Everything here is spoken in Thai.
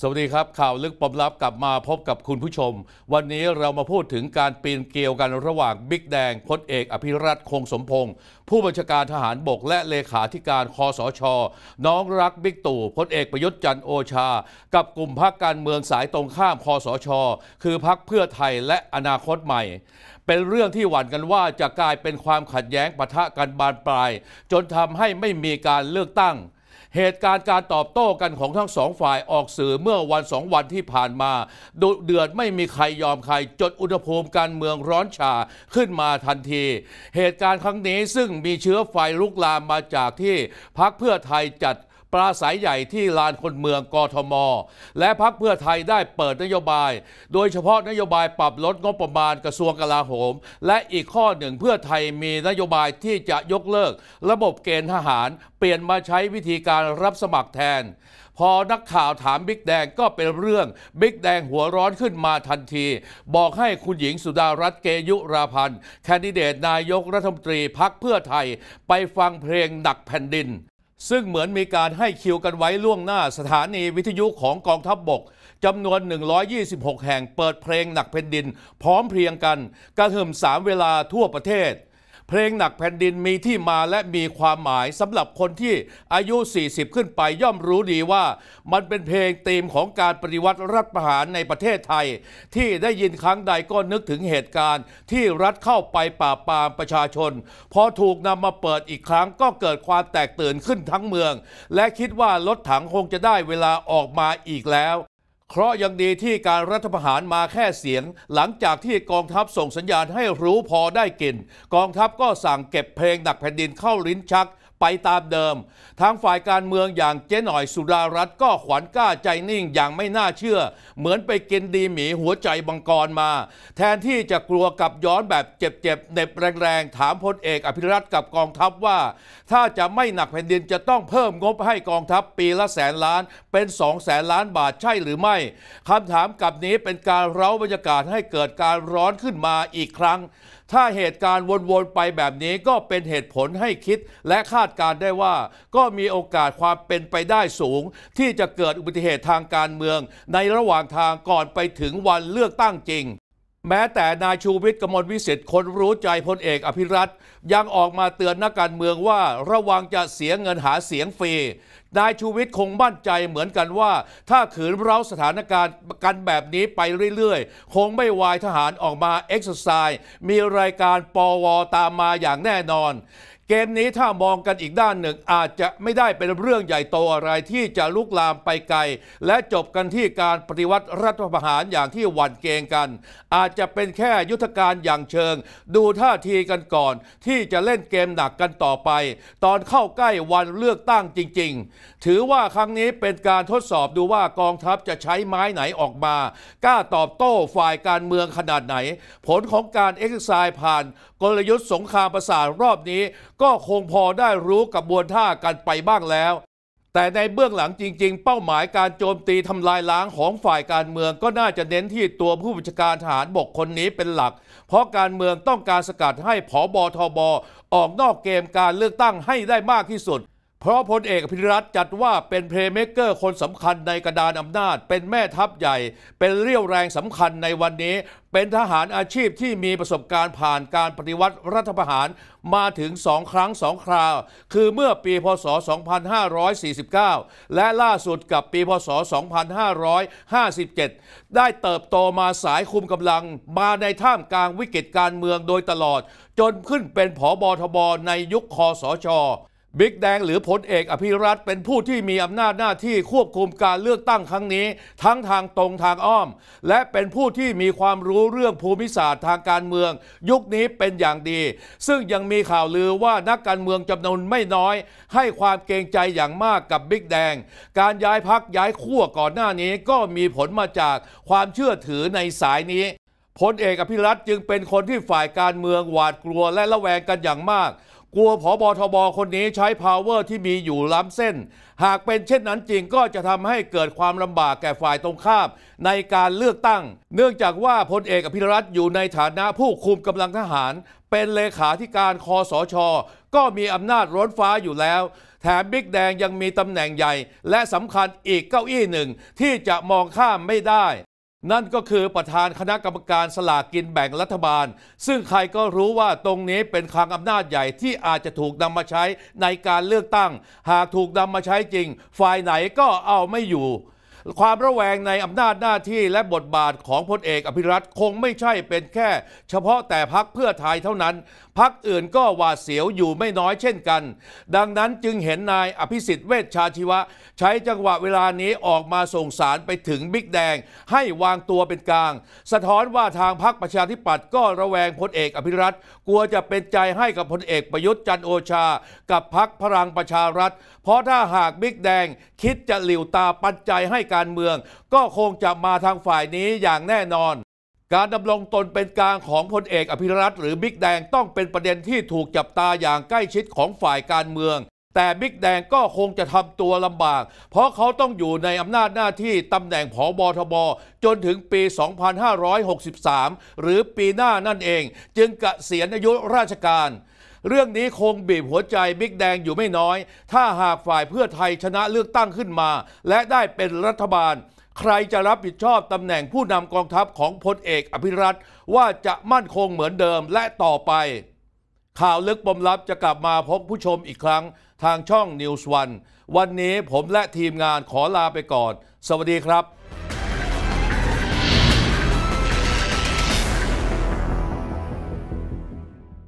สวัสดีครับ ข่าวลึกปมลับกลับมาพบกับคุณผู้ชม วันนี้เรามาพูดถึงการปีนเกลียวกันระหว่างบิ๊กแดงพลเอกอภิรัตคงสมพงศ์ผู้บัญชาการทหารบกและเลขาธิการคอสช น้องรักบิ๊กตู่พลเอกประยุทธ์จันโอชา กับกลุ่มพักการเมืองสายตรงข้ามคอสช คือพักเพื่อไทยและอนาคตใหม่ เป็นเรื่องที่หวั่นกันว่าจะกลายเป็นความขัดแย้งปะทะกันบานปลาย จนทำให้ไม่มีการเลือกตั้งเหตุการณ์การตอบโต้กันของทั้งสองฝ่ายออกสื่อ เมื่อวันสองวันที่ผ่านมาดุเดือดไม่มีใครยอมใครจดอุณหภูมิการเมืองร้อนชาขึ้นมาทันที เหตุการณ์ครั้งนี้ซึ่งมีเชื้อไฟลุกลามมาจากที่พักเพื่อไทยจัดปราศัยใหญ่ที่ลานคนเมืองกทม และพักเพื่อไทยได้เปิดนโยบาย โดยเฉพาะนโยบายปรับลดงบประมาณกระทรวงกลาโหม และอีกข้อหนึ่งเพื่อไทยมีนโยบายที่จะยกเลิกระบบเกณฑ์ทหารเปลี่ยนมาใช้วิธีการรับสมัครแทน พอนักข่าวถามบิ๊กแดงก็เป็นเรื่องบิ๊กแดงหัวร้อนขึ้นมาทันที บอกให้คุณหญิงสุดารัตน์เกยุราพันธ์แคนดิเดตนายกรัฐมนตรีพักเพื่อไทยไปฟังเพลงหนักแผ่นดินซึ่งเหมือนมีการให้คิวกันไว้ล่วงหน้าสถานีวิทยุของกองทัพบบกจำนวน 126 แห่งเปิดเพลงหนักแผ่นดิน พร้อมเพรียงกันกระหึ่มสามเวลาทั่วประเทศเพลงหนักแผ่นดินมีที่มาและมีความหมายสำหรับคนที่อายุ 40 ขึ้นไปย่อมรู้ดีว่ามันเป็นเพลงธีมของการปฏิวัติรัฐประหารในประเทศไทย ที่ได้ยินครั้งใดก็นึกถึงเหตุการณ์ที่รัฐเข้าไปปราบปรามประชาชน พอถูกนำมาเปิดอีกครั้งก็เกิดความแตกตื่นขึ้นทั้งเมือง และคิดว่ารถถังคงจะได้เวลาออกมาอีกแล้วเคราะยังดีที่การรัฐประหารมาแค่เสียง หลังจากที่กองทัพส่งสัญญาณให้รู้พอได้กิน กองทัพก็สั่งเก็บเพลงหนักแผ่นดินเข้าลิ้นชักไปตามเดิมทางฝ่ายการเมืองอย่างเจ๊หน่อยสุดารัตน์ก็ขวัญกล้าใจนิ่งอย่างไม่น่าเชื่อ เหมือนไปกินดีหมีหัวใจบังกรมา แทนที่จะกลัวกับย้อนแบบเจ็บๆเด็บแรงๆ ถามพลเอกอภิรัตกับกองทัพว่า ถ้าจะไม่หนักแผ่นดินจะต้องเพิ่มงบให้กองทัพปีละแสนล้านเป็น2องแสนล้านบาทใช่หรือไม่คำถามกับนี้เป็นการเร้าบรรยากาศให้เกิดการร้อนขึ้นมาอีกครั้งถ้าเหตุการณ์วน ๆ ไปแบบนี้ก็เป็นเหตุผลให้คิดและคาดการได้ว่า ก็มีโอกาสความเป็นไปได้สูง ที่จะเกิดอุบัติเหตุทางการเมือง ในระหว่างทางก่อนไปถึงวันเลือกตั้งจริง แม้แต่นายชูวิทย์กมลวิสิทธิ์คนรู้ใจพลเอกอภิรัตยังออกมาเตือนนักการเมืองว่าระวังจะเสียเงินหาเสียงฟรีนายชูวิทย์คงมั่นใจเหมือนกันว่า ถ้าขืนเร้าสถานการณ์กันแบบนี้ไปเรื่อยๆ คงไม่วายทหารออกมาเอ็กซ์ไซส์มีรายการปวตามมาอย่างแน่นอน เกมนี้ถ้ามองกันอีกด้านหนึ่งอาจจะไม่ได้เป็นเรื่องใหญ่โตอะไรที่จะลุกลามไปไกลและจบกันที่การปฏิวัติรัฐประหารอย่างที่หวั่นเกงกัน อาจจะเป็นแค่ยุทธการอย่างเชิง ดูท่าทีกันก่อน ที่จะเล่นเกมหนักกันต่อไป ตอนเข้าใกล้วันเลือกตั้งจริง ๆถือว่าครั้งนี้เป็นการทดสอบดูว่ากองทัพจะใช้ไม้ไหนออกมากล้าตอบโต้ฝ่ายการเมืองขนาดไหนผลของการเอ็กซ์ไซส์ผ่านกลยุทธ์สงครามประสาทรอบนี้ก็คงพอได้รู้กับบวนท่ากันไปบ้างแล้วแต่ในเบื้องหลังจริงๆ เป้าหมายการโจมตีทำลายล้างของฝ่ายการเมืองก็น่าจะเน้นที่ตัวผู้บัญชาการทหารบกคนนี้เป็นหลักเพราะการเมืองต้องการสกัดให้ผอบอทอบออกนอกเกมการเลือกตั้งให้ได้มากที่สุดเพราะพลเอกพิรัตจัดว่าเป็นเพลย์เมกเกอร์คนสำคัญในกระดานอำนาจ เป็นแม่ทัพใหญ่ เป็นเรี่ยวแรงสำคัญในวันนี้ เป็นทหารอาชีพที่มีประสบการณ์ผ่านการปฏิวัติรัฐประหารมาถึงสองครั้งสองคราว คือเมื่อปีพศ 2549 และล่าสุดกับปีพศ 2557 ได้เติบโตมาสายคุมกำลังมาในท่ามกลางวิกฤตการเมืองโดยตลอด จนขึ้นเป็นผอบอทบในยุคคอสชบิ๊กแดงหรือพลเอกอภิรัตเป็นผู้ที่มีอำนาจหน้าที่ควบคุมการเลือกตั้งครั้งนี้ ทั้งทางตรงทางอ้อม และเป็นผู้ที่มีความรู้เรื่องภูมิศาสตร์ทางการเมืองยุคนี้เป็นอย่างดี ซึ่งยังมีข่าวลือว่านักการเมืองจำนวนไม่น้อย ให้ความเกรงใจอย่างมากกับบิ๊กแดงการย้ายพักย้ายขั้วก่อนหน้านี้ก็มีผลมาจาก ความเชื่อถือในสายนี้พลเอกอภิรัตจึงเป็นคนที่ฝ่ายการเมืองหวาดกลัวและระแวงกันอย่างมากกลัวผอบอทบคนนี้ใช้พาวเวอร์ที่มีอยู่ล้ำเส้น หากเป็นเช่นนั้นจริงก็จะทำให้เกิดความลำบากแก่ฝ่ายตรงข้ามในการเลือกตั้ง เนื่องจากว่าพลเอกอภิรัตอยู่ในฐานะผู้คุมกำลังทหาร เป็นเลขาธิการคอสช ก็มีอำนาจร้นฟ้าอยู่แล้ว แถมบิ๊กแดงยังมีตำแหน่งใหญ่และสำคัญอีกเก้าอี้หนึ่งที่จะมองข้ามไม่ได้นั่นก็คือประธานคณะกรรมการสลากกินแบ่งรัฐบาล ซึ่งใครก็รู้ว่าตรงนี้เป็นคลังอำนาจใหญ่ที่อาจจะถูกนำมาใช้ในการเลือกตั้ง หากถูกนำมาใช้จริงฝ่ายไหนก็เอาไม่อยู่ความระแวงในอำนาจหน้าที่และบทบาทของพลเอกอภิรัตคงไม่ใช่เป็นแค่เฉพาะแต่พักเพื่อไทยเท่านั้น พักอื่นก็หวาดเสียวอยู่ไม่น้อยเช่นกัน ดังนั้นจึงเห็นนายอภิสิทธิ์เวชชาชีวะ ใช้จังหวะเวลานี้ออกมาส่งสารไปถึงบิ๊กแดง ให้วางตัวเป็นกลาง สะท้อนว่าทางพักประชาธิปัตย์ก็ระแวงพลเอกอภิรัตกลัวจะเป็นใจให้กับพลเอกประยุทธ์จันโอชา กับพักพลังประชารัฐเพราะถ้าหากบิ๊กแดงคิดจะหลิวตาปัจจัยให้การเมือง ก็คงจะมาทางฝ่ายนี้อย่างแน่นอน การดำรงตนเป็นกลางของพลเอกอภิรัตหรือบิ๊กแดงต้องเป็นประเด็นที่ถูกจับตาอย่างใกล้ชิดของฝ่ายการเมือง แต่บิ๊กแดงก็คงจะทำตัวลำบากเพราะเขาต้องอยู่ในอำนาจหน้าที่ตำแหน่งผอบอทบ จนถึงปี 2563 หรือปีหน้านั่นเอง จึงกเกษียณอายุราชการเรื่องนี้คงบีบหัวใจบิ๊กแดงอยู่ไม่น้อย ถ้าหากฝ่ายเพื่อไทยชนะเลือกตั้งขึ้นมา และได้เป็นรัฐบาล ใครจะรับผิดชอบตำแหน่งผู้นำกองทัพของพลเอกอภิรัตว่าจะมั่นคงเหมือนเดิมและต่อไป ข่าวลึกปมลับจะกลับมาพบผู้ชมอีกครั้ง ทางช่อง News วันวันนี้ผมและทีมงานขอลาไปก่อน สวัสดีครับ